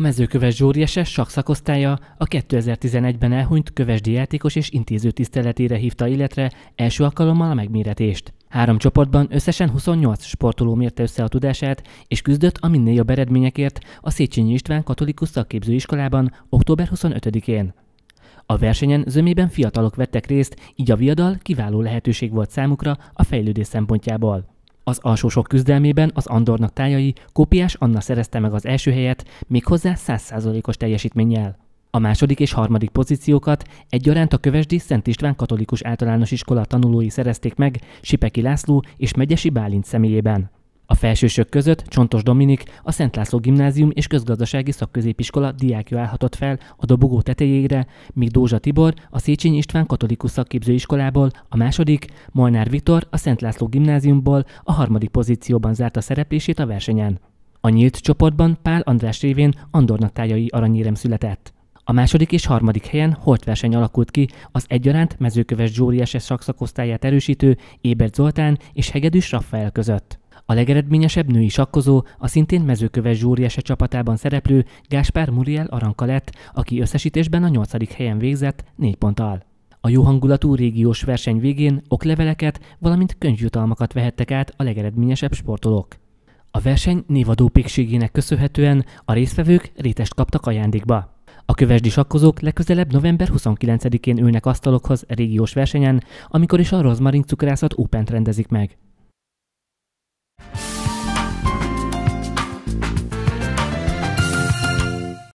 A mezőköves zsúri SS sakszakosztálya a 2011-ben elhunyt kövesdi játékos és intéző tiszteletére hívta életre első alkalommal a megméretést. Három csoportban összesen 28 sportoló mérte össze a tudását, és küzdött a minél jobb eredményekért a Széchenyi István Katolikus Szakképzőiskolában október 25-én. A versenyen zömében fiatalok vettek részt, így a viadal kiváló lehetőség volt számukra a fejlődés szempontjából. Az alsósok küzdelmében az Andornak tájai kópiás Anna szerezte meg az első helyet, méghozzá 100%-os teljesítménnyel. A második és harmadik pozíciókat egyaránt a Kövesdi Szent István Katolikus Általános Iskola tanulói szerezték meg Sipeki László és Megyesi Bálint személyében. A felsősök között Csontos Dominik, a Szent László Gimnázium és Közgazdasági Szakközépiskola diákja állhatott fel a dobogó tetejére, míg Dózsa Tibor a Széchenyi István Katolikus Szakképzőiskolából, a második, Molnár Viktor a Szent László Gimnáziumból a harmadik pozícióban zárta szereplését a versenyen. A nyílt csoportban Pál András révén Andornak tájai aranyérem született. A második és harmadik helyen holtverseny alakult ki az egyaránt mezőköves Zsóri SS szakszakosztályát erősítő Ébert Zoltán és Hegedűs Raffael között. A legeredményesebb női sakkozó, a szintén mezőköves zsúriese csapatában szereplő Gáspár Muriel Aranka lett, aki összesítésben a nyolcadik helyen végzett négy ponttal. A jó hangulatú régiós verseny végén okleveleket, valamint könyvjutalmakat vehettek át a legeredményesebb sportolók. A verseny névadó pékségének köszönhetően a résztvevők rétest kaptak ajándékba. A kövesdi sakkozók legközelebb november 29-én ülnek asztalokhoz régiós versenyen, amikor is a Rozmarin cukrászat open rendezik meg.